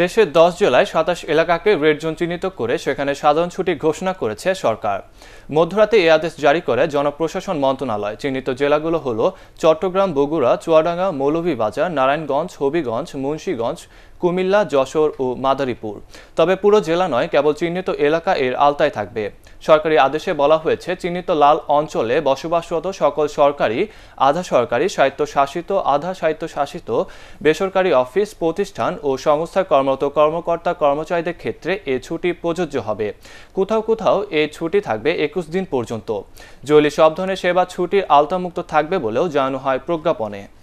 দেশের দশ জেলায় সাতাশ এলাকাকে রেড জোন চিহ্নিত করে সেখানে সাধারণ ছুটি ঘোষণা করেছে সরকার মধ্যরাতে এই আদেশ জারি করে জনপ্রশাসন মন্ত্রণালয় চিহ্নিত জেলাগুলো হল চট্টগ্রাম বগুড়া চুয়াডাঙ্গা মৌলভীবাজার নারায়ণগঞ্জ হবিগঞ্জ মুন্সীগঞ্জ কুমিল্লা যশোর ও মাদারীপুর তবে পুরো জেলা নয় কেবল চিহ্নিত এলাকা এর আলতায় থাকবে সরকারি আদেশে বলা হয়েছে চিহ্নিত লাল অঞ্চলে বসবাসরত সকল সরকারি আধা সরকারি স্বায়ত্তশাসিত আধা স্বায়ত্তশাসিত বেসরকারি অফিস প্রতিষ্ঠান ও সংস্থায় কর্মরত কর্মকর্তা কর্মচারীদের ক্ষেত্রে এ ছুটি প্রযোজ্য হবে কোথাও কোথাও এ ছুটি থাকবে একুশ দিন পর্যন্ত জলি সব ধরনের সেবা ছুটির আলতামুক্ত থাকবে বলেও জানানো হয় প্রজ্ঞাপনে